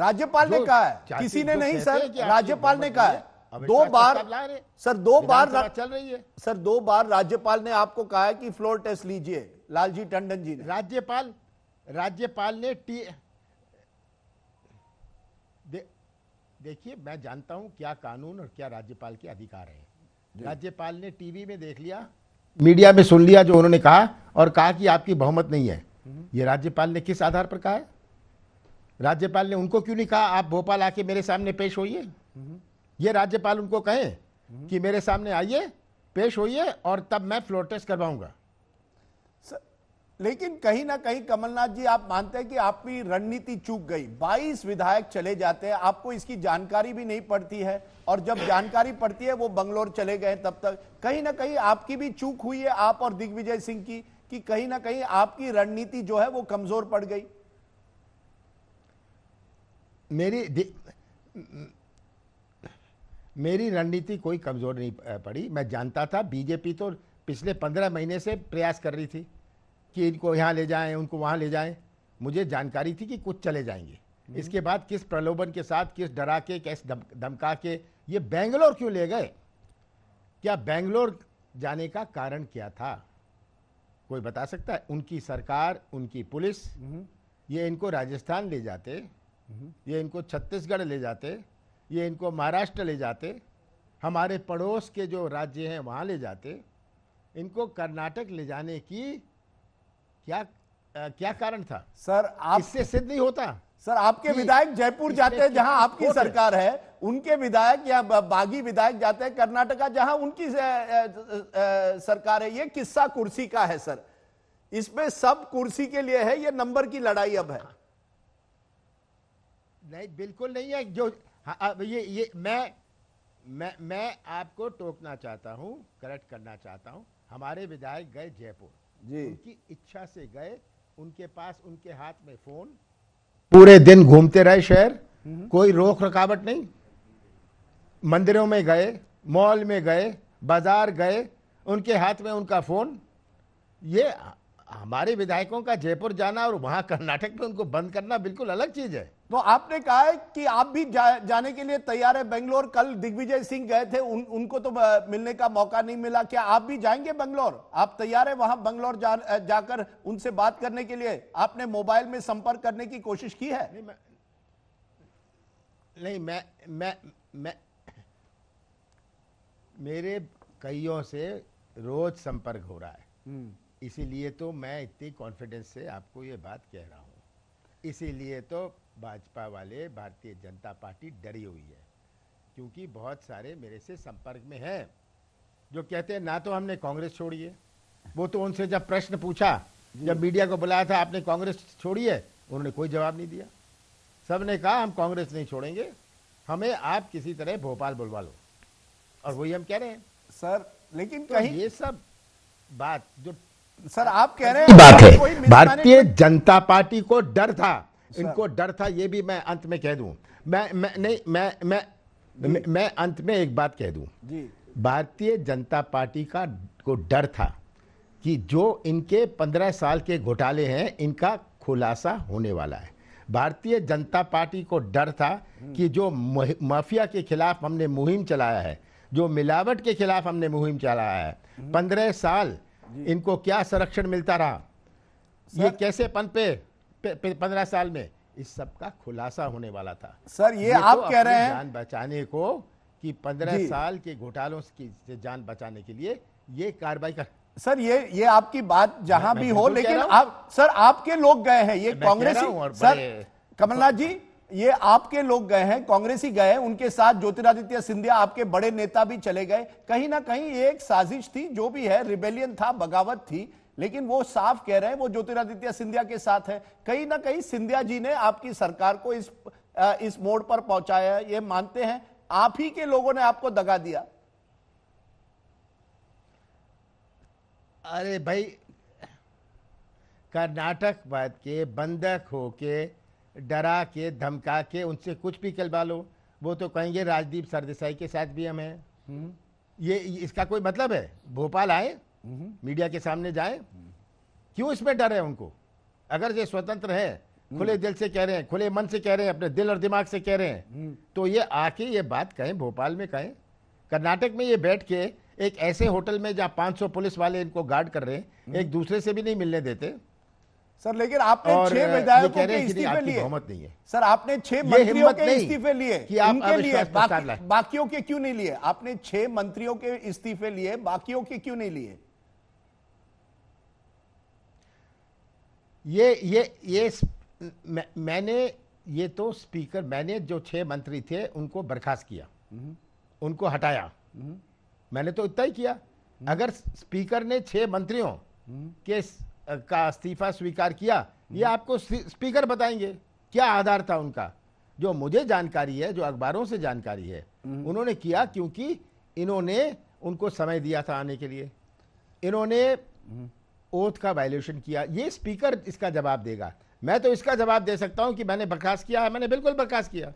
राज्यपाल ने कहा है किसी ने नहीं सर राज्यपाल ने कहा है दो बार सर दो बार चल रही है सर दो बार राज्यपाल ने आपको कहा है कि फ्लोर टेस्ट लीजिए लालजी टंडन जी ने राज्यपाल राज्यपाल ने टी देखिए मैं जानता हूं क्या कानून और क्या राज्यपाल के अधिकार है राज्यपाल ने टीवी में देख लिया मीडिया में सुन लिया जो उन्होंने कहा और कहा कि आपकी बहुमत नहीं है हम्म। ये राज्यपाल ने किस आधार पर कहा है राज्यपाल ने उनको क्यों नहीं कहा आप भोपाल आके मेरे सामने पेश होइए ये राज्यपाल उनको कहें कि मेरे सामने आइए पेश होइए और तब मैं फ्लोर टेस्ट करवाऊंगा लेकिन कहीं ना कहीं कमलनाथ जी आप मानते हैं कि आपकी रणनीति चूक गई 22 विधायक चले जाते हैं आपको इसकी जानकारी भी नहीं पड़ती है और जब जानकारी पड़ती है वो बंगलोर चले गए तब तक कहीं ना कहीं आपकी भी चूक हुई है आप और दिग्विजय सिंह की कि कहीं ना कहीं आपकी रणनीति जो है वो कमजोर पड़ गई मेरी मेरी रणनीति कोई कमज़ोर नहीं पड़ी मैं जानता था बीजेपी तो पिछले पंद्रह महीने से प्रयास कर रही थी कि इनको यहाँ ले जाएं उनको वहाँ ले जाएं मुझे जानकारी थी कि कुछ चले जाएंगे हम्म। इसके बाद किस प्रलोभन के साथ किस डरा के किस दम, धमका के ये बेंगलोर क्यों ले गए क्या बेंगलोर जाने का कारण क्या था कोई बता सकता है उनकी सरकार उनकी पुलिस हम्म। ये इनको राजस्थान ले जाते ये इनको छत्तीसगढ़ ले जाते ये इनको महाराष्ट्र ले जाते हमारे पड़ोस के जो राज्य हैं वहाँ ले जाते इनको कर्नाटक ले जाने की क्या आ, क्या कारण था सर आप इससे सिद्ध नहीं होता सर आपके विधायक जयपुर जाते हैं जहां आपकी सरकार है उनके विधायक या बागी विधायक जाते हैं कर्नाटका जहां उनकी सरकार है ये किस्सा कुर्सी का है सर इसमें सब कुर्सी के लिए है ये नंबर की लड़ाई अब है नहीं बिल्कुल नहीं है जो हाँ, अब ये ये मैं मैं मैं आपको टोकना चाहता हूँ करेक्ट करना चाहता हूँ हमारे विधायक गए जयपुर जी उनकी इच्छा से गए उनके पास उनके हाथ में फोन पूरे दिन घूमते रहे शहर हम्म। कोई रोक रुकावट नहीं मंदिरों में गए मॉल में गए बाजार गए उनके हाथ में उनका फोन ये हमारे विधायकों का जयपुर जाना और वहाँ कर्नाटक में उनको बंद करना बिल्कुल अलग चीज़ है तो आपने कहा है कि आप भी जा, जाने के लिए तैयार है बेंगलोर कल दिग्विजय सिंह गए थे उन, उनको तो मिलने का मौका नहीं मिला क्या आप भी जाएंगे बेंगलोर आप तैयार है वहां बेंगलोर जा, जाकर उनसे बात करने के लिए आपने मोबाइल में संपर्क करने की कोशिश की है नहीं मैं नहीं मैं मैं मैं मेरे कईयों से रोज संपर्क हो रहा है हम्म। इसीलिए तो मैं इतनी कॉन्फिडेंस से आपको ये बात कह रहा हूँ इसीलिए तो भाजपा वाले भारतीय जनता पार्टी डरी हुई है क्योंकि बहुत सारे मेरे से संपर्क में हैं जो कहते हैं ना तो हमने कांग्रेस छोड़ी है वो तो उनसे जब प्रश्न पूछा जब मीडिया को बुलाया था आपने कांग्रेस छोड़ी है उन्होंने कोई जवाब नहीं दिया सब ने कहा हम कांग्रेस नहीं छोड़ेंगे हमें आप किसी तरह भोपाल बुलवा लो और वही हम कह रहे हैं सर लेकिन तो कहीं ये सब बात जो सर आप कह रहे हैं बात है भारतीय जनता पार्टी को डर था इनको डर था ये भी मैं अंत में कह दूं मैं मैं नहीं मैं मैं मैं, मैं अंत में एक बात कह दूं भारतीय जनता पार्टी का को डर था कि जो इनके पंद्रह साल के घोटाले हैं इनका खुलासा होने वाला है भारतीय जनता पार्टी को डर था हम्म। कि जो माफिया के खिलाफ हमने मुहिम चलाया है जो मिलावट के खिलाफ हमने मुहिम चलाया है हम्म। पंद्रह साल इनको क्या संरक्षण मिलता रहा ये कैसे पनपे पंद्रह साल में इस सब का खुलासा होने वाला था सर ये, ये तो आप तो कह रहे हैं जान बचाने को कि पंद्रह साल के घोटालों की जान बचाने के लिए ये कार्रवाई कर सर ये ये आपकी बात जहां भी हो लेकिन आप सर आपके लोग गए हैं ये कांग्रेस सर कमलनाथ जी ये आपके लोग गए हैं कांग्रेस ही गए उनके साथ ज्योतिरादित्य सिंधिया आपके बड़े नेता भी चले गए कहीं ना कहीं ये एक साजिश थी जो भी है रिबेलियन था बगावत थी लेकिन वो साफ कह रहे हैं वो ज्योतिरादित्य सिंधिया के साथ है कहीं ना कहीं सिंधिया जी ने आपकी सरकार को इस इस मोड़ पर पहुंचाया है ये मानते हैं आप ही के लोगों ने आपको दगा दिया अरे भाई कर्नाटक बात के बंधक होके डरा के धमका के उनसे कुछ भी कलवा लो वो तो कहेंगे राजदीप सरदेसाई के साथ भी हम हैं हम्म। ये इसका कोई मतलब है भोपाल आए मीडिया के सामने जाए क्यों इसमें डर है उनको अगर ये स्वतंत्र है खुले दिल से कह रहे हैं खुले मन से कह रहे हैं अपने दिल और दिमाग से कह रहे हैं तो ये आके ये बात कहें भोपाल में कहें कर्नाटक में ये बैठ के एक ऐसे होटल में जहाँ 500 पुलिस वाले इनको गार्ड कर रहे हैं एक दूसरे से भी नहीं मिलने देते सर लेकिन आपने छह विधायकों के इस्तीफे लिए नहीं है सर आपने छह मंत्रियों के इस्तीफे लिए कि इनके लिए बाकियों के क्यों नहीं लिए आपने छह मंत्रियों के इस्तीफे लिए बाकियों के क्यों नहीं लिए ये ये ये मैं, मैंने ये तो स्पीकर मैंने जो छः मंत्री थे उनको बर्खास्त किया हम्म। उनको हटाया हम्म। मैंने तो इतना ही किया हम्म। अगर स्पीकर ने छः मंत्रियों के का इस्तीफा स्वीकार किया ये आपको स्पीकर बताएंगे क्या आधार था उनका जो मुझे जानकारी है जो अखबारों से जानकारी है उन्होंने किया क्योंकि इन्होंने उनको समय दिया था आने के लिए इन्होंने ओथ का वायलेशन किया ये स्पीकर इसका जवाब देगा मैं तो इसका जवाब दे सकता हूं कि मैंने बर्खास्त किया है मैंने बिल्कुल बर्खास्त किया